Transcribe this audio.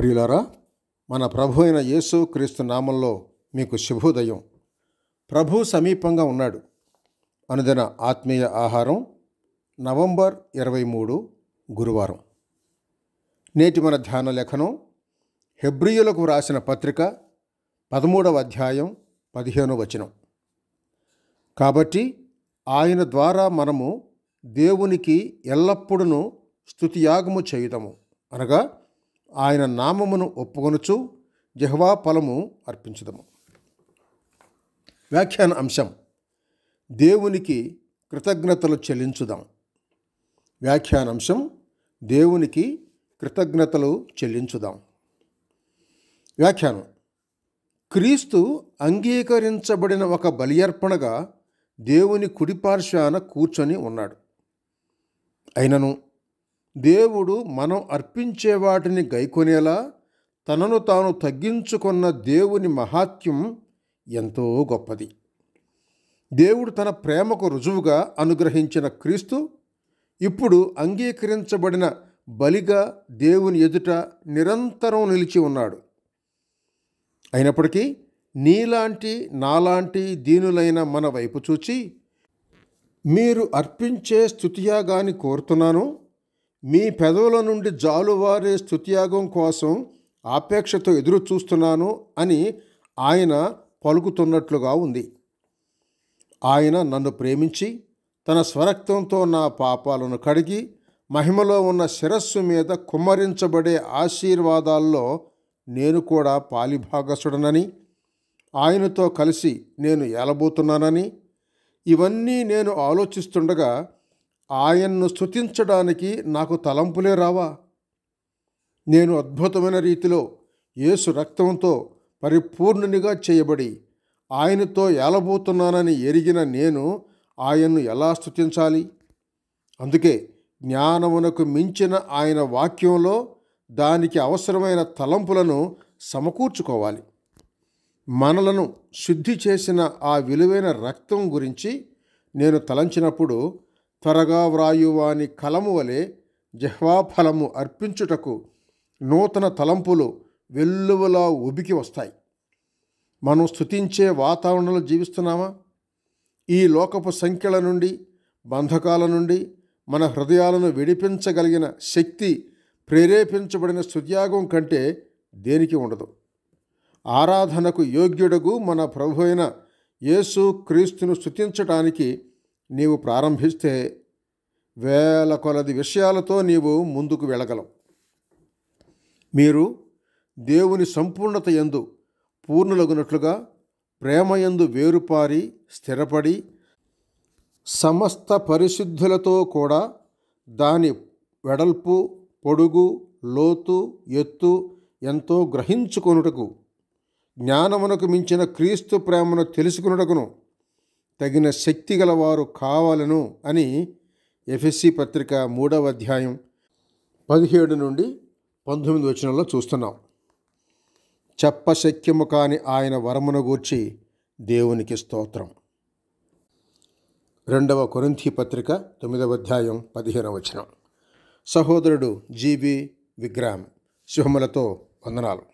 ప్రియులారా మన ప్రభు అయిన యేసు క్రీస్తు నామంలో మీకు శుభోదయం ప్రభు సమీపంగా ఉన్నాడు అనుదిన ఆత్మీయ ఆహారం నవంబర్ ఇరవై మూడు గురువారం నేటి మన ధ్యాన లేఖనం హెబ్రియులకు వ్రాసిన పత్రిక పదమూడవ అధ్యాయం పదిహేనో వచనం కాబట్టి ఆయన ద్వారా మనము దేవునికి ఎల్లప్పుడూ స్థుతియాగము చేయుదము అనగా ఆయన నామమును ఒప్పుకొనుచు జహ్వా ఫలము అర్పించదము వ్యాఖ్యాన అంశం దేవునికి కృతజ్ఞతలు చెల్లించుదాం అంశం దేవునికి కృతజ్ఞతలు చెల్లించుదాం వ్యాఖ్యానం క్రీస్తు అంగీకరించబడిన ఒక బలియర్పణగా దేవుని కుడిపార్శ్వాన కూర్చొని ఉన్నాడు అయినను దేవుడు మనం అర్పించే వాటిని గైకొనేలా తనను తాను తగ్గించుకున్న దేవుని మహాత్యం ఎంతో గొప్పది దేవుడు తన ప్రేమకు రుజువుగా అనుగ్రహించిన క్రీస్తు ఇప్పుడు అంగీకరించబడిన బలిగా దేవుని ఎదుట నిరంతరం నిలిచి ఉన్నాడు అయినప్పటికీ నీలాంటి నాలాంటి దీనులైన మన వైపు చూచి మీరు అర్పించే స్థుతియాగాన్ని కోరుతున్నాను మీ పెదవుల నుండి జాలువారే స్థుత్యాగం కోసం ఆపేక్షతో ఎదురు చూస్తున్నాను అని ఆయన పలుకుతున్నట్లుగా ఉంది ఆయన నన్ను ప్రేమించి తన స్వరక్తంతో నా పాపాలను కడిగి మహిమలో ఉన్న శిరస్సు మీద కుమ్మరించబడే ఆశీర్వాదాల్లో నేను కూడా పాలిభాగసుడనని ఆయనతో కలిసి నేను ఏలబోతున్నానని ఇవన్నీ నేను ఆలోచిస్తుండగా ఆయన్ను స్థుతించడానికి నాకు తలంపులే రావా నేను అద్భుతమైన రీతిలో యేసు రక్తంతో పరిపూర్ణునిగా చేయబడి ఆయనతో ఏలబోతున్నానని ఎరిగిన నేను ఆయన్ను ఎలా స్థుతించాలి అందుకే జ్ఞానమునకు మించిన ఆయన వాక్యంలో దానికి అవసరమైన తలంపులను సమకూర్చుకోవాలి మనలను శుద్ధి చేసిన ఆ విలువైన రక్తం గురించి నేను తలంచినప్పుడు త్వరగా వ్రాయువాని కలము వలె జహ్వాఫలము అర్పించుటకు నూతన తలంపులు వెల్లువలా ఉబికి వస్తాయి మనం స్థుతించే వాతావరణంలో జీవిస్తున్నామా ఈ లోకపు సంఖ్యల నుండి బంధకాల నుండి మన హృదయాలను విడిపించగలిగిన శక్తి ప్రేరేపించబడిన సుద్యాగం కంటే దేనికి ఉండదు ఆరాధనకు యోగ్యుడకు మన ప్రభు అయిన యేసు క్రీస్తును స్థుతించటానికి నీవు ప్రారంభిస్తే వేల కొలది విషయాలతో నీవు ముందుకు వెళ్ళగలవు మీరు దేవుని సంపూర్ణత ఎందు పూర్ణులగునట్లుగా ప్రేమయందు వేరుపారి స్థిరపడి సమస్త పరిశుద్ధులతో కూడా దాని వెడల్పు పొడుగు లోతు ఎత్తు ఎంతో గ్రహించుకొనుటకు జ్ఞానమునకు మించిన క్రీస్తు ప్రేమను తెలుసుకునుటకును తగిన శక్తి గలవారు కావాలను అని ఎఫ్ఎస్సి పత్రిక మూడవ అధ్యాయం పదిహేడు నుండి పంతొమ్మిది వచనంలో చూస్తున్నాం చెప్పశక్యము కాని ఆయన వరమును గూర్చి దేవునికి స్తోత్రం రెండవ కొరింథి పత్రిక తొమ్మిదవ అధ్యాయం పదిహేనవ వచనం సహోదరుడు జీబీ విగ్రామ్ శుభములతో వందనాలు